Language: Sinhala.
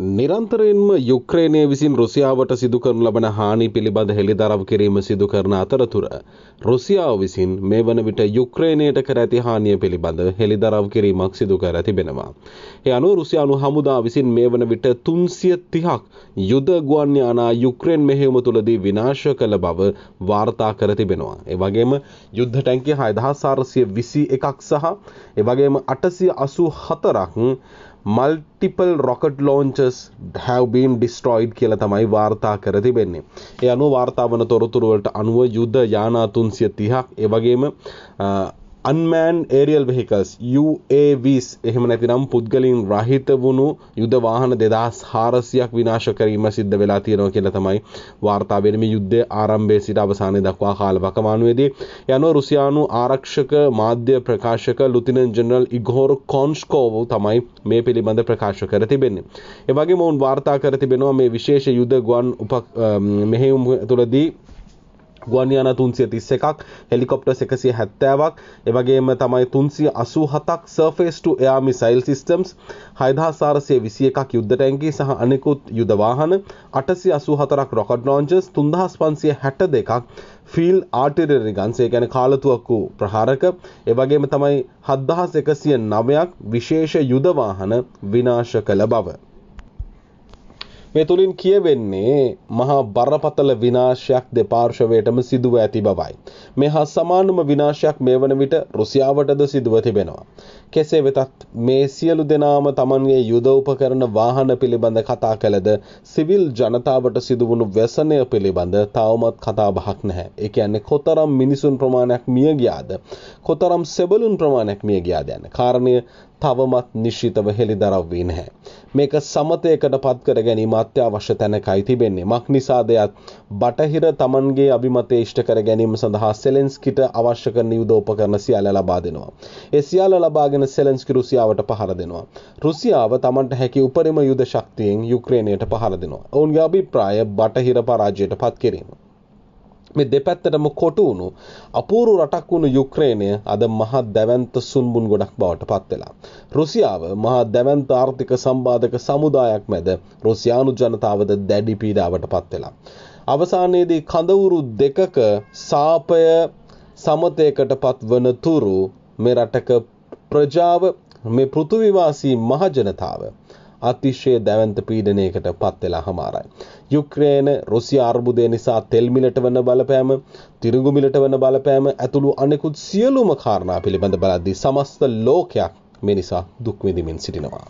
නිරන්තරයෙන්ම යුක්්‍රේණය විසින් රුසියාවට සිදුකරන ලබන හානි පිළිබඳ හෙළිදරව් කිරීම සිදු කරන අතරතුර. රුසියාව විසින් මේ වන විට යුක්්‍රේණයට කර ඇති හානිය පිළිබඳ හෙළිදරව් කිරීමක් සිදු කර ඇතිබෙනවා. එය අනු රුසියානු හමුදා විසින් මේ වන විට තුන්සිය තිහක් යුද ගුවන්්‍යානා යුක්්‍රේන් මෙහෙම තුළදී විනාශ කළ බව වාර්තා කර තිබෙනවා. එවගේම යුද්ධ ටැන්කි හයදහසාරසිය විසි එකක් සහ එවගේම අටසිය අසු හතරක් මල්ටිපල් රොකට් ලෝන්චස් හැවබීම් ඩිස්ට්‍රෝයිඩ් කියල තමයි වාර්තා කර තිබෙන්නේ. ඒ අනු වාර්තාාවන තොරතුරුවලට අනුව යුද්ධ යානා තුන්සිය තිහක් ඒවගේම අන්මෑන් ඒරියල් වෙහිකල්ස් UAVs එහෙම නැතිනම් පුද්ගලින් රහිත වුණු යුද වාහන 2400ක් විනාශ කිරීම සිද්ධ වෙලා තියෙනවා කියලා තමයි වාර්තා වෙන්නේ මේ යුද්ධයේ ආරම්භයේ සිට අවසානය දක්වා කාලවකවානුවේදී යනෝ රුසියානු ආරක්ෂක මාධ්‍ය ප්‍රකාශක ලුතිනන්ට් ජෙනරල් ඉගෝර් කොන්ස්කෝව තමයි මේ පිළිබඳ ප්‍රකාශ කර තිබෙන්නේ. ඒ වගේම ඔවුන් වාර්තා කර තිබෙනවා මේ විශේෂ යුද ගුවන් මෙහෙයුම් තුළදී ගුවන්යාන තුන්සිය තිස්ස එකක් හෙලිකොප්ට එකසිය හැත්තෑවක් එවගේම තමයි තුන්සිය අසූ හතක් සර්ෆේස්ට එයා මිසයිල් සිිස්ටම්ස් හයිදාසාරසය විසිය එකක් යුද්ධටැන්ගේ සහ අනෙකුත් යුදවාහන අටසි අසු හතරක් රොකඩ් නෝන්ජස් තුන්දහස් පන්සිය හැට දෙකක් ෆිල් ආටිරරි ගන්සේ ගැන කාලතුවක්කු ප්‍රහාරක එවගේම තමයි හද්දහස් එකසිය නවයක් විශේෂ යුදවාහන විනාශ කළ බව. මේ තුලින් කියවෙන්නේ මහා බරපතල විනාශයක් දෙපාර්ශවයටම සිදුව ඇති බවයි. මේ හා සමානම විනාශයක් මේ වන විට රුසියාවටද සිදුව තිබෙනවා. කෙසේ වෙතත් මේ සියලු දෙනාම තමන්ගේ යුද උපකරණ වාහන පිළිබඳ කතා කළද සිවිල් ජනතාවට සිදුවුණු ව්‍යසනය පිළිබඳ තවමත් කතා බහක් නැහැ. ඒ කියන්නේ කොතරම් මිනිසුන් ප්‍රමාණයක් මිය ගියාද කොතරම් සෙබළුන් ප්‍රමාණයක් මිය ගියාද යන කාරණය තවමත් නිශ්චිතව හෙළිදරව් වී නැහැ. මේක සමතයකට පත්කර ගැනීම අත්‍යවශ්‍ය තැනකයි තිබෙන්නේ. මක් නිසාදයක් බටහිර Tamanගේ අභිමතය ඉෂ්ට කර ගැනීම සඳහා සෙලෙන්ස්කිට අවශ්‍ය කරන යුදෝපකරණ සියල්ල ලබා දෙනවා. ඒ සියල්ල ලබාගෙන සෙලෙන්ස්කි රුසියාවට පහර දෙනවා. රුසියාව Tamanට හැකි උපරිම යුද ශක්තියෙන් යුක්‍රේනයට පහර දෙනවා. ඔවුන්ගේ අභිප්‍රාය බටහිර පරාජයට පත් කිරීම. මේ දෙපැත්තටම කොටු වුණු අපූරු රටක් වුණු යුක්‍රේනය අද මහා දැවන්ත සුන්බුන් ගොඩක් බවට පත් වෙලා. රුසියාව මහා දැවන්ත ආර්ථික සම්බාධක සමුදායක් මැද රුසියානු ජනතාවද දැඩි පීඩාවට පත් වෙලා. අවසානයේදී කඳවුරු දෙකක සාපය සමතයකට පත් වන තුරු මේ රටක ප්‍රජාව මේ පෘථිවිවාසී මහජනතාව අතිශය දැවන්ත පීඩනයකට පත් වෙලා හමාරයි. යුක්‍රේන රුසියා අර්බුදය නිසා තෙල් මිලට වන බලපෑම, තිරිඟු මිලට වන බලපෑම ඇතුළු අනෙකුත් සියලුම කාරණා පිළිබඳ බලද්දී සමස්ත ලෝකයක් මේ නිසා දුක් විඳින්මින් සිටිනවා.